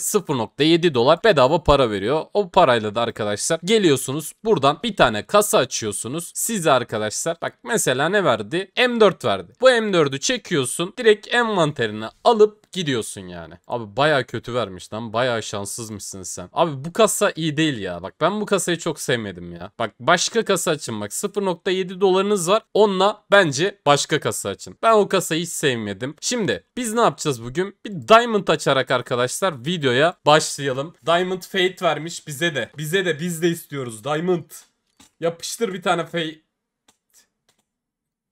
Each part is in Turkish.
0.7 dolar bedava para veriyor. O parayla da arkadaşlar geliyorsunuz buradan bir tane kasa açıyorsunuz. Size arkadaşlar bak mesela ne verdi? M4 verdi. Bu M4'ü çekiyorsun direkt envanterine alıp gidiyorsun yani. Abi baya kötü vermiş lan. Baya şanssızmışsın sen. Abi bu kasa iyi değil ya. Bak ben bu kasayı çok sevmedim ya. Bak başka kasa açın bak. 0.7 dolarınız var. Onunla bence başka kasa açın. Ben o kasayı hiç sevmedim. Şimdi biz ne yapacağız bugün? Bir diamond açarak arkadaşlar videoya başlayalım. Diamond Fate vermiş bize de. Bize de biz de istiyoruz diamond. Yapıştır bir tane Fate.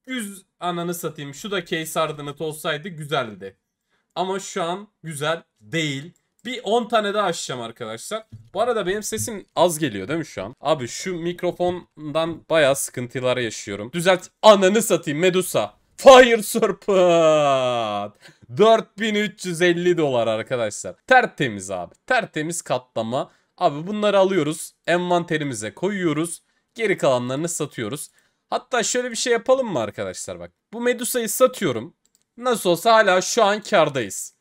100 ananı satayım. Şu da case ardınıt olsaydı güzeldi. Ama şu an güzel değil. Bir 10 tane daha açacağım arkadaşlar. Bu arada benim sesim az geliyor değil mi şu an? Abi şu mikrofondan bayağı sıkıntılar yaşıyorum. Düzelt ananı satayım Medusa. Fire Serpent. 4350 dolar arkadaşlar. Tertemiz abi. Tertemiz katlama. Abi bunları alıyoruz. Envanterimize koyuyoruz. Geri kalanlarını satıyoruz. Hatta şöyle bir şey yapalım mı arkadaşlar bak. Bu Medusa'yı satıyorum. Nasıl olsa hala şu an kardayız.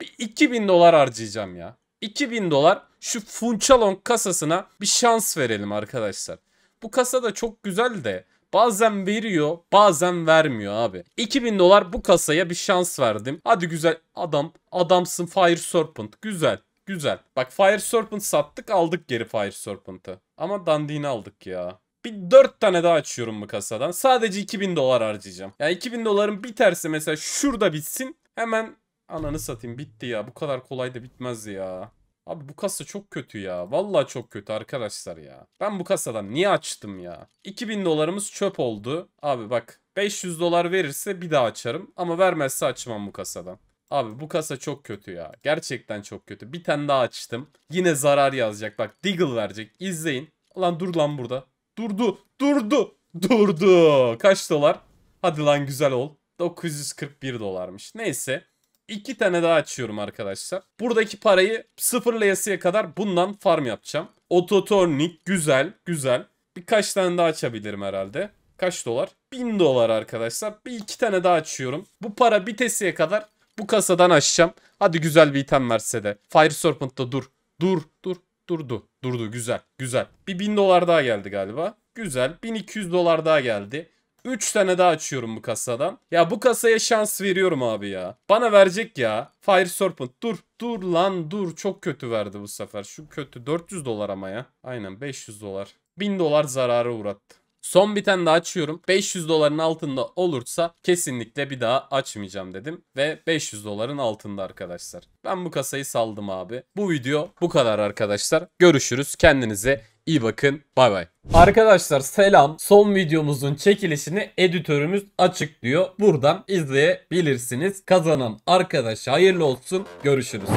Bir 2000 dolar harcayacağım ya. 2000 dolar şu Funchalon kasasına bir şans verelim arkadaşlar. Bu kasa da çok güzel de bazen veriyor bazen vermiyor abi. 2000 dolar bu kasaya bir şans verdim. Hadi güzel adam adamsın Fire Serpent güzel. Güzel. Bak Fire Serpent sattık aldık geri Fire Serpent'ı. Ama Dandini aldık ya. Bir 4 tane daha açıyorum bu kasadan. Sadece 2000 dolar harcayacağım. Yani 2000 dolarım biterse mesela şurada bitsin. Hemen ananı satayım bitti ya. Bu kadar kolay da bitmez ya. Abi bu kasa çok kötü ya. Vallahi çok kötü arkadaşlar ya. Ben bu kasadan niye açtım ya? 2000 dolarımız çöp oldu. Abi bak 500 dolar verirse bir daha açarım. Ama vermezse açmam bu kasadan. Abi bu kasa çok kötü ya. Gerçekten çok kötü. Bir tane daha açtım. Yine zarar yazacak. Bak Deagle verecek. İzleyin. Lan dur lan burada. Durdu. Durdu. Durdu. Kaç dolar? Hadi lan güzel ol. 941 dolarmış. Neyse. İki tane daha açıyorum arkadaşlar. Buradaki parayı sıfırlayasıya kadar bundan farm yapacağım. Ototornik güzel güzel. Birkaç tane daha açabilirim herhalde. Kaç dolar? 1000 dolar arkadaşlar. Bir iki tane daha açıyorum. Bu para bitesiye kadar bu kasadan açacağım. Hadi güzel bir item verse de. Fire Serpent'ta dur. Dur dur Durdu. Durdu. Güzel. Güzel. Bir 1000 dolar daha geldi galiba. Güzel. 1200 dolar daha geldi. 3 tane daha açıyorum bu kasadan. Ya bu kasaya şans veriyorum abi ya. Bana verecek ya. Fire Serpent. Dur. Dur lan dur. Çok kötü verdi bu sefer. Şu kötü. 400 dolar ama ya. Aynen 500 dolar. 1000 dolar zararı uğrattı. Son bir tane daha açıyorum. 500 doların altında olursa kesinlikle bir daha açmayacağım dedim. Ve 500 doların altında arkadaşlar. Ben bu kasayı saldım abi. Bu video bu kadar arkadaşlar. Görüşürüz. Kendinize iyi bakın. Bay bay. Arkadaşlar selam. Son videomuzun çekilişini editörümüz açıklıyor. Buradan izleyebilirsiniz. Kazanan arkadaş hayırlı olsun. Görüşürüz.